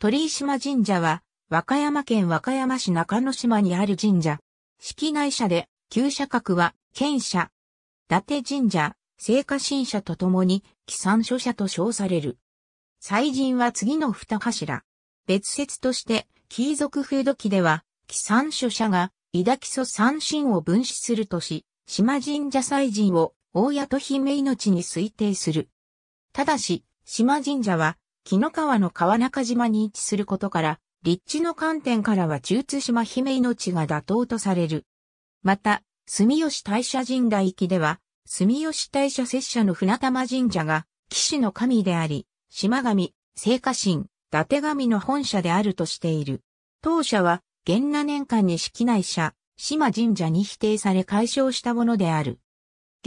鳥居島神社は、和歌山県和歌山市中之島にある神社。式内社で、旧社格は、県社。伊達神社、聖火神社とともに、既産書社と称される。祭神は次の二柱。別説として、貴族風土記では、既産書社が、伊田木祖三神を分子するとし、島神社祭神を、大谷と姫命に推定する。ただし、島神社は、紀の川の川中島に位置することから、立地の観点からは中津島姫命が妥当とされる。また、住吉大社神代域では、住吉大社拙者の船玉神社が、騎士の神であり、島神、聖火神、伊達神の本社であるとしている。当社は、元那年間に式内社、島神社に否定され解消したものである。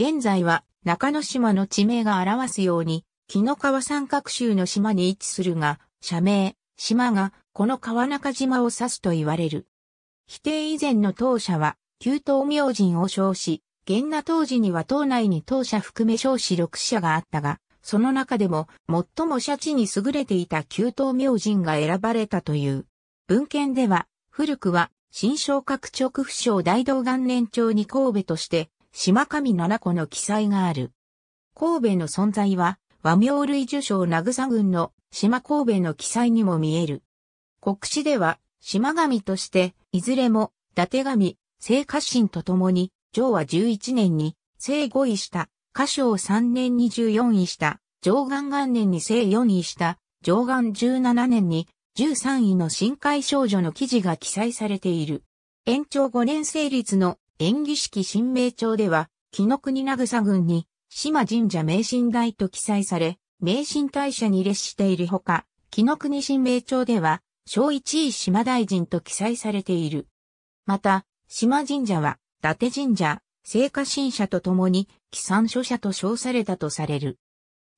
現在は、中之島の地名が表すように、木の川三角州の島に位置するが、社名、島が、この川中島を指すと言われる。否定以前の当社は、旧東明神を称し、現那当時には島内に当社含め少子6社があったが、その中でも最も社地に優れていた旧東明神が選ばれたという。文献では、古くは、新昇格直不祥大道元年長に神戸として、島上七個の記載がある。神戸の存在は、和名類受賞草郡の島神戸の記載にも見える。国史では、島神として、いずれも、伊達神、聖家臣と共に、上和11年に、聖5位した、歌唱3年に14位した、上岸元年に聖4位した、上岸17年に、13位の深海少女の記事が記載されている。延長5年成立の演技式新名帳では、木の国草郡に島神社名神台と記載され、名神大社に列しているほか、木の国神明町では、小一位島大臣と記載されている。また、島神社は、伊達神社、聖火神社とともに、記山書社と称されたとされる。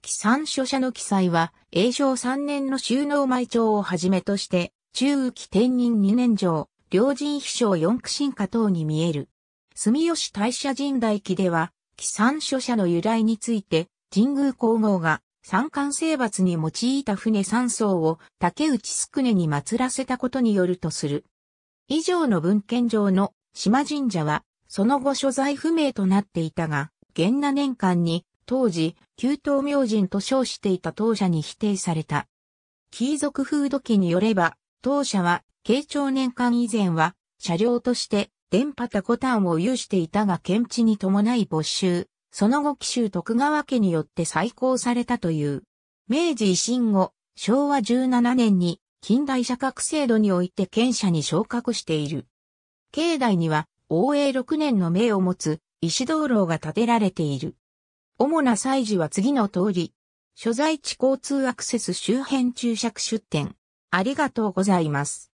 記山書社の記載は、永正三年の収納前町をはじめとして、中雨期天人二年上、両人秘書四区神家等に見える。住吉大社神代記では、記山書社の由来について、神宮皇后が三冠征伐に用いた船三艘を竹内宿根に祀らせたことによるとする。以上の文献上の島神社は、その後所在不明となっていたが、元那年間に当時、旧東明神と称していた当社に否定された。貴族風土記によれば、当社は、慶長年間以前は、車両として、電波タコタンを有していたが検地に伴い没収、その後紀州徳川家によって再興されたという。明治維新後、昭和17年に近代社格制度において県社に昇格している。境内には、応永6年の名を持つ石灯籠が建てられている。主な祭事は次の通り、所在地交通アクセス周辺注釈出店。ありがとうございます。